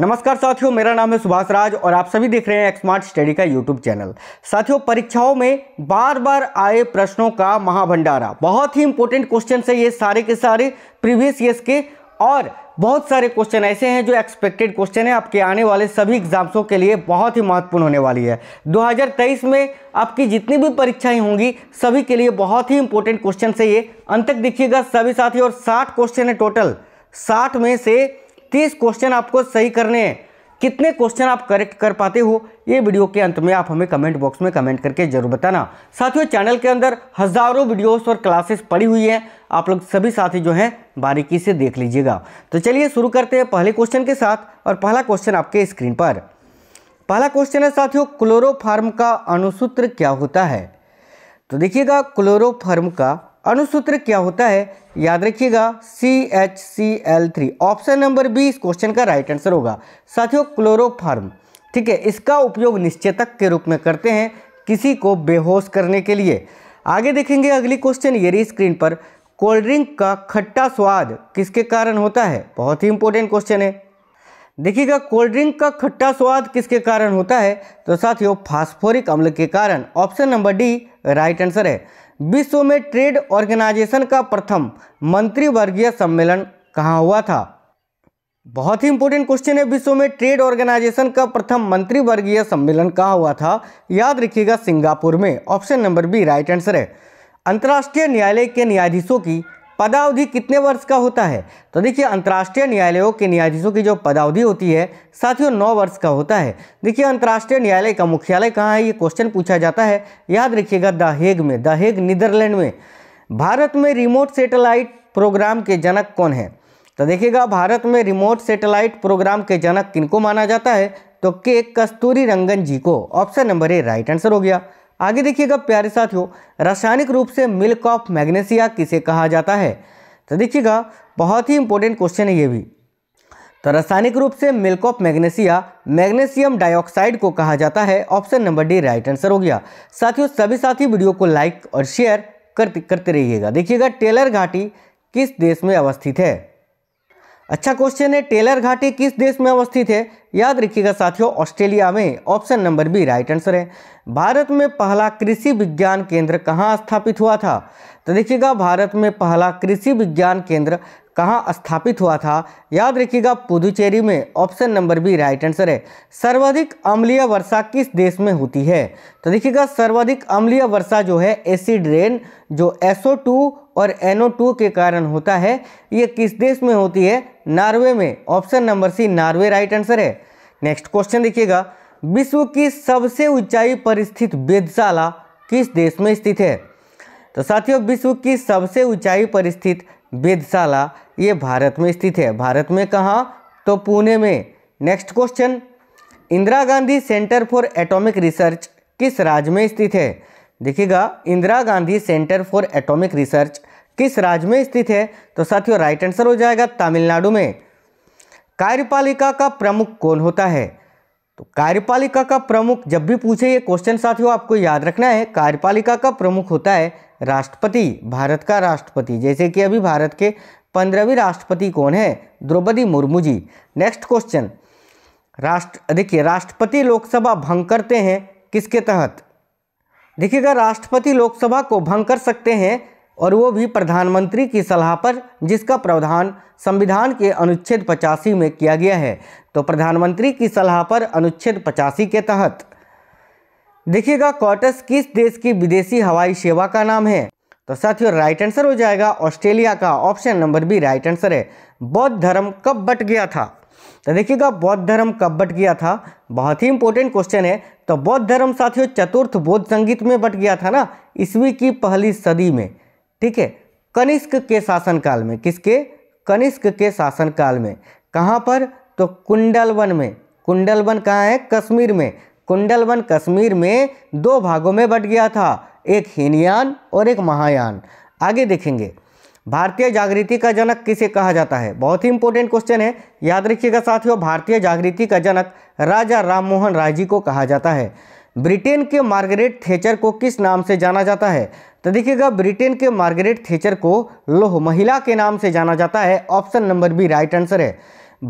नमस्कार साथियों मेरा नाम है सुभाष राज और आप सभी देख रहे हैं एक्समार्ट स्टडी का यूट्यूब चैनल साथियों परीक्षाओं में बार बार आए प्रश्नों का महाभंडारा बहुत ही इंपॉर्टेंट क्वेश्चन है ये सारे के सारे प्रीवियस ईयर्स के और बहुत सारे क्वेश्चन ऐसे हैं जो एक्सपेक्टेड क्वेश्चन है आपके आने वाले सभी एग्जाम्सों के लिए बहुत ही महत्वपूर्ण होने वाली है 2023 में आपकी जितनी भी परीक्षाएं होंगी सभी के लिए बहुत ही इंपॉर्टेंट क्वेश्चन से ये अंत तक देखिएगा सभी साथी और 60 क्वेश्चन है टोटल 60 में से तीस क्वेश्चन आपको सही करने हैं कितने क्वेश्चन आप करेक्ट कर पाते हो ये वीडियो के अंत में आप हमें कमेंट बॉक्स में कमेंट करके जरूर बताना साथियों चैनल के अंदर हज़ारों वीडियोस और क्लासेस पड़ी हुई हैं आप लोग सभी साथी जो हैं बारीकी से देख लीजिएगा तो चलिए शुरू करते हैं पहले क्वेश्चन के साथ और पहला क्वेश्चन आपके स्क्रीन पर पहला क्वेश्चन है साथियों क्लोरोफार्म का अनुसूत्र क्या होता है तो देखिएगा क्लोरोफार्म का अनुसूत्र क्या होता है याद रखिएगा C H C L three option number B इस क्वेश्चन का राइट आंसर होगा साथियों क्लोरोफार्म ठीक है इसका उपयोग निश्चेतक के रूप में करते हैं किसी को बेहोश करने के लिए आगे देखेंगे अगली क्वेश्चन ये रही स्क्रीन पर कोल्ड ड्रिंक का खट्टा स्वाद किसके कारण होता है बहुत ही इंपॉर्टेंट क्वेश्चन है देखिएगा कोल्ड ड्रिंक का खट्टा स्वाद किसके कारण होता है तो साथियों फास्फोरिक अम्ल के कारण option number D right answer है विश्व में ट्रेड ऑर्गेनाइजेशन का प्रथम मंत्रिवर्गीय सम्मेलन कहाँ हुआ था बहुत ही इंपॉर्टेंट क्वेश्चन है विश्व में ट्रेड ऑर्गेनाइजेशन का प्रथम मंत्रिवर्गीय सम्मेलन कहाँ हुआ था याद रखिएगा सिंगापुर में option number B right answer है अंतर्राष्ट्रीय न्यायालय के न्यायाधीशों की पदावधि कितने वर्ष का होता है तो देखिए अंतर्राष्ट्रीय न्यायालयों के न्यायाधीशों की जो पदावधि होती है साथियों नौ वर्ष का होता है देखिए अंतर्राष्ट्रीय न्यायालय का मुख्यालय कहाँ है ये क्वेश्चन पूछा जाता है याद रखिएगा द हेग में द हेग नीदरलैंड में भारत में रिमोट सेटेलाइट प्रोग्राम के जनक कौन है तो देखिएगा भारत में रिमोट सेटेलाइट प्रोग्राम के जनक किनको माना जाता है तो के कस्तूरी रंगन जी को option number A right answer हो गया आगे देखिएगा प्यारे साथियों रासायनिक रूप से मिल्क ऑफ मैग्नेशिया किसे कहा जाता है तो देखिएगा बहुत ही इंपॉर्टेंट क्वेश्चन है ये भी तो रासायनिक रूप से milk of magnesia magnesium dioxide को कहा जाता है option number D right answer हो गया साथियों सभी साथी वीडियो को लाइक और शेयर करते करते रहिएगा देखिएगा टेलर घाटी किस देश में अवस्थित है अच्छा क्वेश्चन है टेलर घाटी किस देश में अवस्थित है याद रखिएगा साथियों ऑस्ट्रेलिया में option number B right answer है भारत में पहला कृषि विज्ञान केंद्र कहाँ स्थापित हुआ था तो देखिएगा भारत में पहला कृषि विज्ञान केंद्र कहाँ स्थापित हुआ था याद रखिएगा पुदुचेरी में option number B right answer है सर्वाधिक अम्लीय वर्षा किस देश में होती है तो देखिएगा सर्वाधिक अम्लीय वर्षा जो है एसिड रेन जो SO2 और NO2 के कारण होता है ये किस देश में होती है नार्वे में option number C Norway right answer है नेक्स्ट क्वेश्चन देखिएगा विश्व की सबसे ऊंचाई पर स्थित वेदशाला किस देश में स्थित है तो साथियों विश्व की सबसे ऊंचाई पर स्थित वेदशाला ये भारत में स्थित है भारत में कहाँ तो पुणे में next question Indira Gandhi center for atomic research किस राज्य में स्थित है देखिएगा Indira Gandhi center for atomic research किस राज्य में स्थित है तो साथियों राइट आंसर हो जाएगा तमिलनाडु में कार्यपालिका का प्रमुख कौन होता है तो कार्यपालिका का प्रमुख जब भी पूछे ये क्वेश्चन साथियों आपको याद रखना है कार्यपालिका का प्रमुख होता है राष्ट्रपति भारत का राष्ट्रपति जैसे कि अभी भारत के पंद्रहवीं राष्ट्रपति कौन है द्रौपदी मुर्मू जी नेक्स्ट क्वेश्चन राष्ट्र देखिए राष्ट्रपति लोकसभा भंग करते हैं किसके तहत देखिएगा राष्ट्रपति लोकसभा को भंग कर सकते हैं और वो भी प्रधानमंत्री की सलाह पर जिसका प्रावधान संविधान के अनुच्छेद पचासी में किया गया है तो प्रधानमंत्री की सलाह पर अनुच्छेद पचासी के तहत देखिएगा कॉटस किस देश की विदेशी हवाई सेवा का नाम है तो साथियों राइट आंसर हो जाएगा ऑस्ट्रेलिया का option number B right answer है बौद्ध धर्म कब बट गया था तो देखिएगा बौद्ध धर्म कब बट गया था बहुत ही इंपॉर्टेंट क्वेश्चन है तो बौद्ध धर्म साथियों चतुर्थ बौद्ध संगीत में बट गया था ना ईस्वी की पहली सदी में ठीक है कनिष्क के शासनकाल में किसके कनिष्क के शासनकाल में कहाँ पर तो कुंडलवन में कुंडलवन कहाँ है कश्मीर में कुंडलवन कश्मीर में दो भागों में बट गया था एक हीनयान और एक महायान आगे देखेंगे भारतीय जागृति का जनक किसे कहा जाता है बहुत ही इंपॉर्टेंट क्वेश्चन है याद रखिएगा साथियों भारतीय जागृति का जनक राजा राममोहन राय जी को कहा जाता है ब्रिटेन के मार्गरेट थेचर को किस नाम से जाना जाता है तो देखिएगा ब्रिटेन के मार्गरेट थेचर को लोह महिला के नाम से जाना जाता है option number B right answer है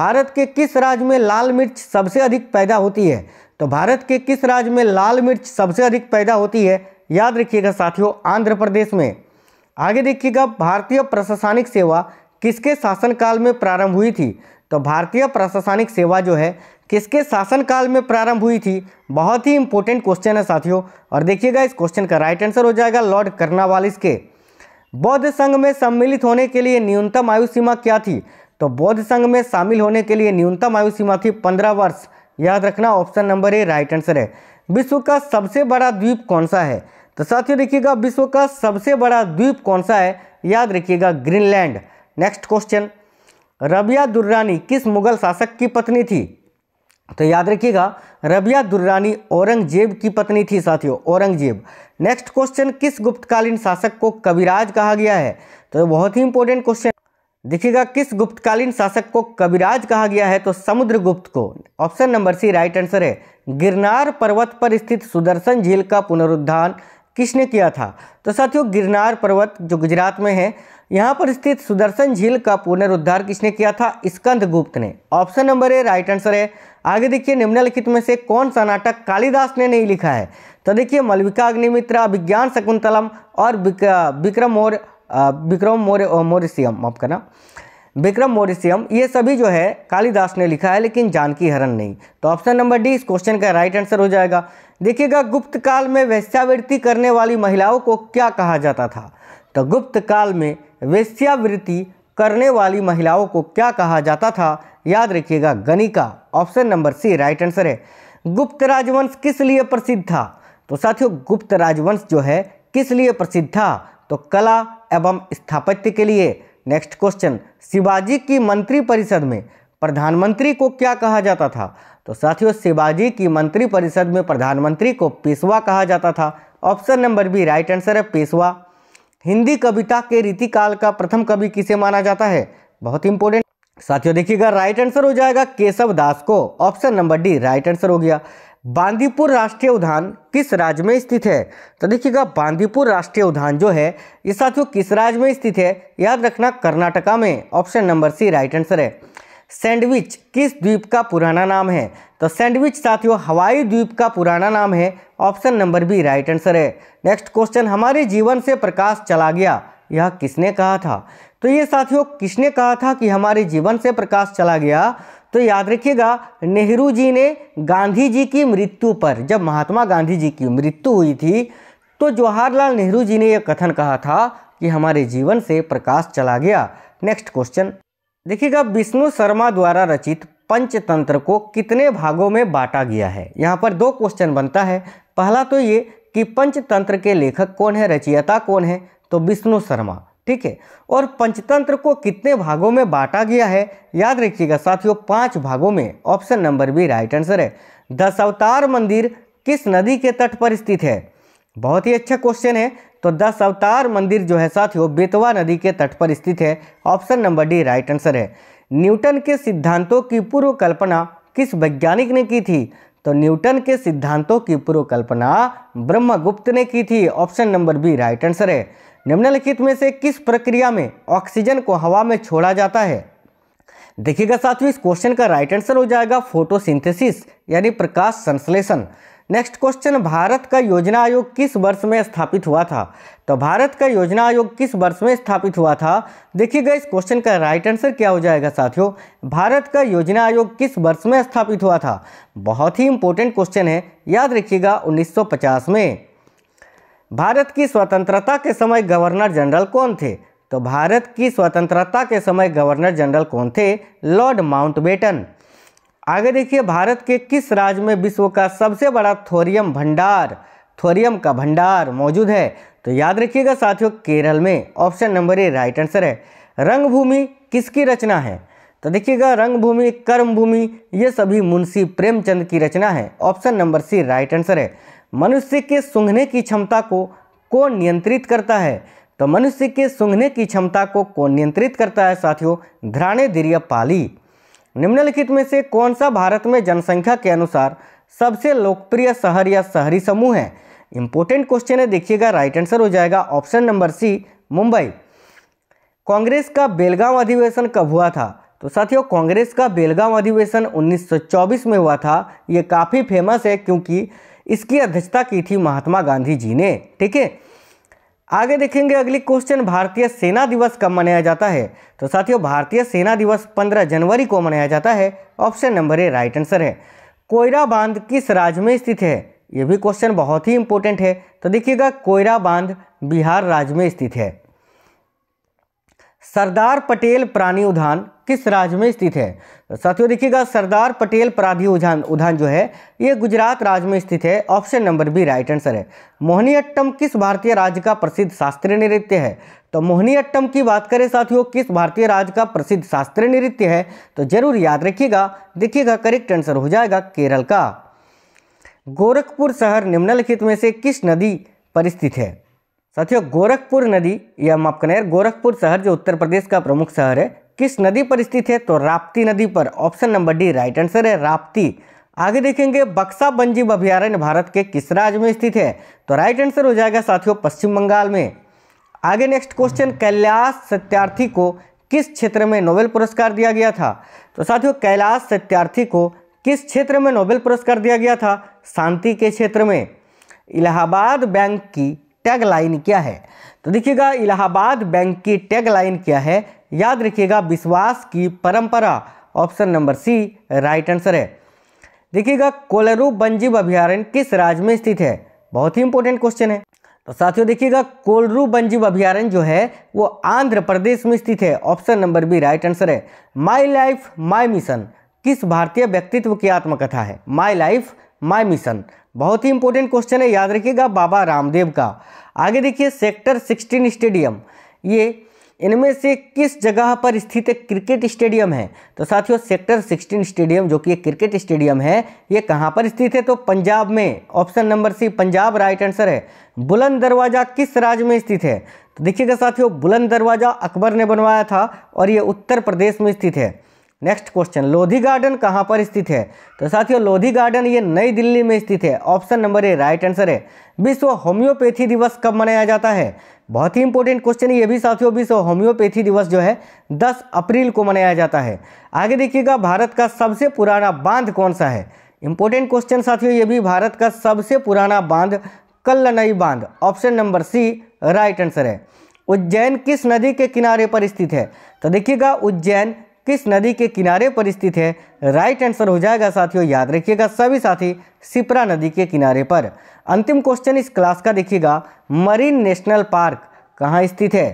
भारत के किस राज्य में लाल मिर्च सबसे अधिक पैदा होती है तो भारत के किस राज्य में लाल मिर्च सबसे अधिक पैदा होती है याद रखिएगा साथियों आंध्र प्रदेश में आगे देखिएगा भारतीय प्रशासनिक सेवा किसके शासनकाल में प्रारंभ हुई थी तो भारतीय प्रशासनिक सेवा जो है किसके शासनकाल में प्रारंभ हुई थी बहुत ही इंपॉर्टेंट क्वेश्चन है साथियों और देखिएगा इस क्वेश्चन का राइट आंसर हो जाएगा लॉर्ड कर्नावालिस के बौद्ध संघ में सम्मिलित होने के लिए न्यूनतम आयु सीमा क्या थी तो बौद्ध संघ में शामिल होने के लिए न्यूनतम आयु सीमा थी पंद्रह वर्ष याद रखना option number A right answer है विश्व का सबसे बड़ा द्वीप कौन सा है तो साथियों देखिएगा विश्व का सबसे बड़ा द्वीप कौन सा है याद रखिएगा Greenland next question Rabia Durrani किस मुगल शासक की पत्नी थी तो याद रखिएगा रबिया दुर्रानी औरंगजेब की पत्नी थी साथियों औरंगजेब नेक्स्ट क्वेश्चन किस गुप्तकालीन शासक को कविराज कहा गया है तो बहुत ही इंपॉर्टेंट क्वेश्चन देखिएगा किस गुप्तकालीन शासक को कविराज कहा गया है तो समुद्रगुप्त को option number C right answer है गिरनार पर्वत पर स्थित सुदर्शन झील का पुनरुद्धान किसने किया था तो साथियों गिरनार पर्वत जो गुजरात में है यहाँ पर स्थित सुदर्शन झील का पुनरुद्धार किसने किया था स्कंद गुप्त ने option number A right answer है आगे देखिए निम्नलिखित में से कौन सा नाटक कालिदास ने नहीं लिखा है तो देखिए मलविका अग्निमित्रा विज्ञान शकुंतलम और विक्रम और विक्रम मौर्य मौरिसियम माफ करना विक्रम मौरिसियम ये सभी जो है कालिदास ने लिखा है लेकिन जानकी हरण नहीं तो ऑप्शन नंबर डी इस क्वेश्चन का राइट आंसर हो जाएगा देखिएगा गुप्त काल में वैश्यावृत्ति करने वाली महिलाओं को क्या कहा जाता था तो गुप्त काल में वैश्यावृत्ति करने वाली महिलाओं को क्या कहा जाता था याद रखिएगा गणिका option number C right answer है गुप्त राजवंश किस लिए प्रसिद्ध था तो साथियों गुप्त राजवंश जो है किस लिए प्रसिद्ध था तो कला एवं स्थापत्य के लिए नेक्स्ट क्वेश्चन शिवाजी की मंत्री परिषद में प्रधानमंत्री को क्या कहा जाता था तो साथियों शिवाजी की मंत्री परिषद में प्रधानमंत्री को पेशवा कहा जाता था option number B right answer है पेशवा हिंदी कविता के रीतिकाल का प्रथम कवि किसे माना जाता है बहुत इंपॉर्टेंट साथियों देखिएगा राइट आंसर हो जाएगा केशव दास को option number D right answer हो गया बांदीपुर राष्ट्रीय उद्यान किस राज्य में स्थित है तो देखिएगा बांदीपुर राष्ट्रीय उद्यान जो है ये साथियों किस राज्य में स्थित है याद रखना कर्नाटका में option number C right answer है सैंडविच किस द्वीप का पुराना नाम है तो सैंडविच साथियों हवाई द्वीप का पुराना नाम है option number B right answer है नेक्स्ट क्वेश्चन हमारे जीवन से प्रकाश चला गया यह किसने कहा था तो ये साथियों किसने कहा था कि हमारे जीवन से प्रकाश चला गया तो याद रखिएगा नेहरू जी ने गांधी जी की मृत्यु पर जब महात्मा गांधी जी की मृत्यु हुई थी तो जवाहरलाल नेहरू जी ने यह कथन कहा था कि हमारे जीवन से प्रकाश चला गया नेक्स्ट क्वेश्चन देखिएगा विष्णु शर्मा द्वारा रचित पंचतंत्र को कितने भागों में बांटा गया है यहाँ पर दो क्वेश्चन बनता है पहला तो ये कि पंचतंत्र के लेखक कौन है रचयिता कौन है तो विष्णु शर्मा ठीक है और पंचतंत्र को कितने भागों में बांटा गया है याद रखिएगा साथियों पांच भागों में option number B right answer है दस अवतार मंदिर किस नदी के तट पर स्थित है बहुत ही अच्छा क्वेश्चन है तो दस अवतार मंदिर जो है साथियों बेतवा नदी के तट पर स्थित है option number D right answer है न्यूटन के सिद्धांतों की पूर्व कल्पना किस वैज्ञानिक ने की थी तो न्यूटन के सिद्धांतों की पूर्व कल्पना ब्रह्मगुप्त ने की थी option number B right answer है निम्नलिखित में से किस प्रक्रिया में ऑक्सीजन को हवा में छोड़ा जाता है देखिएगा साथियों इस क्वेश्चन का राइट आंसर हो जाएगा फोटोसिंथेसिस यानी प्रकाश संश्लेषण नेक्स्ट क्वेश्चन भारत का योजना आयोग किस वर्ष में स्थापित हुआ था तो भारत का योजना आयोग किस वर्ष में स्थापित हुआ था देखिएगा इस क्वेश्चन का राइट आंसर क्या हो जाएगा साथियों भारत का योजना आयोग किस वर्ष में स्थापित हुआ था बहुत ही इंपॉर्टेंट क्वेश्चन है याद रखिएगा 1950 में भारत की स्वतंत्रता के समय गवर्नर जनरल कौन थे तो भारत की स्वतंत्रता के समय गवर्नर जनरल कौन थे लॉर्ड माउंटबेटन आगे देखिए भारत के किस राज्य में विश्व का सबसे बड़ा थोरियम भंडार थोरियम का भंडार मौजूद है तो याद रखिएगा साथियों केरल में option number A right answer है रंगभूमि किसकी रचना है तो देखिएगा रंगभूमि कर्मभूमि ये सभी मुंशी प्रेमचंद की रचना है option number C right answer है मनुष्य के सूंघने की क्षमता को कौन नियंत्रित करता है तो मनुष्य के सूंघने की क्षमता को कौन नियंत्रित करता है साथियों घराणे धीर्य पाली निम्नलिखित में से कौन सा भारत में जनसंख्या के अनुसार सबसे लोकप्रिय शहर या शहरी समूह है इंपॉर्टेंट क्वेश्चन है देखिएगा राइट आंसर हो जाएगा option number C Mumbai Congress का बेलगांव अधिवेशन कब हुआ था तो साथियों कांग्रेस का बेलगांव अधिवेशन 1924 में हुआ था ये काफ़ी फेमस है क्योंकि इसकी अध्यक्षता की थी महात्मा गांधी जी ने ठीक है आगे देखेंगे अगली क्वेश्चन भारतीय सेना दिवस कब मनाया जाता है तो साथियों भारतीय सेना दिवस 15 जनवरी को मनाया जाता है option number A right answer है कोयरा बांध किस राज्य में स्थित है ये भी क्वेश्चन बहुत ही इंपॉर्टेंट है तो देखिएगा कोयरा बांध बिहार राज्य में स्थित है सरदार पटेल प्राणी उद्यान किस राज्य में स्थित है साथियों देखिएगा सरदार पटेल प्राधि उद्यान उद्यान जो है ये गुजरात राज्य में स्थित है option number B right answer है मोहनीअट्टम किस भारतीय राज्य का प्रसिद्ध शास्त्रीय नृत्य है तो मोहनीअट्टम की बात करें साथियों किस भारतीय राज्य का प्रसिद्ध शास्त्रीय नृत्य है तो जरूर याद रखिएगा देखिएगा करेक्ट आंसर हो जाएगा केरल का गोरखपुर शहर निम्नलिखित में से किस नदी पर स्थित है साथियों गोरखपुर नदी या हम आपका यार गोरखपुर शहर जो उत्तर प्रदेश का प्रमुख शहर है किस नदी पर स्थित है तो राप्ती नदी पर option number D right answer है राप्ती आगे देखेंगे बक्सा बंजीव अभ्यारण्य भारत के किस राज्य में स्थित है तो राइट आंसर हो जाएगा साथियों पश्चिम बंगाल में आगे नेक्स्ट क्वेश्चन कैलाश सत्यार्थी को किस क्षेत्र में नोबेल पुरस्कार दिया गया था तो साथियों कैलाश सत्यार्थी को किस क्षेत्र में नोबेल पुरस्कार दिया गया था शांति के क्षेत्र में इलाहाबाद बैंक की टैग लाइन क्या है तो देखिएगा इलाहाबाद बैंक की टैग लाइन क्या है याद रखिएगा विश्वास की परंपरा option number C right answer है देखिएगा कोलरू वंजीव अभ्यारण्य किस राज्य में स्थित है बहुत ही इंपॉर्टेंट क्वेश्चन है तो साथियों देखिएगा कोलरू वंजीव अभ्यारण्य जो है वो आंध्र प्रदेश में स्थित है option number B right answer है माई लाइफ माई मिशन किस भारतीय व्यक्तित्व की आत्मकथा है माई लाइफ माई मिशन बहुत ही इंपॉर्टेंट क्वेश्चन है याद रखिएगा बाबा रामदेव का आगे देखिए सेक्टर 16 स्टेडियम ये इनमें से किस जगह पर स्थित एक क्रिकेट स्टेडियम है तो साथियों सेक्टर 16 स्टेडियम जो कि एक क्रिकेट स्टेडियम है ये कहाँ पर स्थित है तो पंजाब में option number C Punjab right answer है बुलंद दरवाज़ा किस राज्य में स्थित है तो देखिएगा साथियों बुलंद दरवाज़ा अकबर ने बनवाया था और ये उत्तर प्रदेश में स्थित है नेक्स्ट क्वेश्चन लोधी गार्डन कहाँ पर स्थित है तो साथियों लोधी गार्डन ये नई दिल्ली में स्थित है option number A right answer है विश्व होम्योपैथी दिवस कब मनाया जाता है बहुत ही इंपॉर्टेंट क्वेश्चन ये भी साथियों विश्व होम्योपैथी दिवस जो है 10 अप्रैल को मनाया जाता है आगे देखिएगा भारत का सबसे पुराना बांध कौन सा है इंपॉर्टेंट क्वेश्चन साथियों ये भी भारत का सबसे पुराना बांध कल्लनई बांध option number C right answer है उज्जैन किस नदी के किनारे पर स्थित है तो देखिएगा उज्जैन किस नदी के किनारे पर स्थित है राइट आंसर हो जाएगा साथियों याद रखिएगा सभी साथी सिपरा नदी के किनारे पर अंतिम क्वेश्चन इस क्लास का देखिएगा मरीन नेशनल पार्क कहाँ स्थित है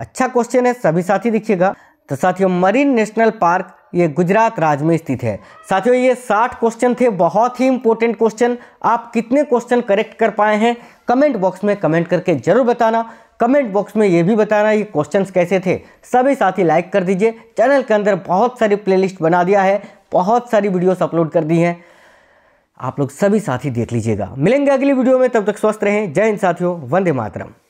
अच्छा क्वेश्चन है सभी साथी देखिएगा तो साथियों मरीन नेशनल पार्क ये गुजरात राज्य में स्थित है साथियों ये साठ क्वेश्चन थे बहुत ही इंपॉर्टेंट क्वेश्चन आप कितने क्वेश्चन करेक्ट कर पाए हैं कमेंट बॉक्स में कमेंट करके जरूर बताना कमेंट बॉक्स में ये भी बताना ये क्वेश्चंस कैसे थे सभी साथी लाइक कर दीजिए चैनल के अंदर बहुत सारी प्लेलिस्ट बना दिया है बहुत सारी वीडियोस अपलोड कर दी हैं आप लोग सभी साथी देख लीजिएगा मिलेंगे अगली वीडियो में तब तक स्वस्थ रहें जय हिंद साथियों वंदे मातरम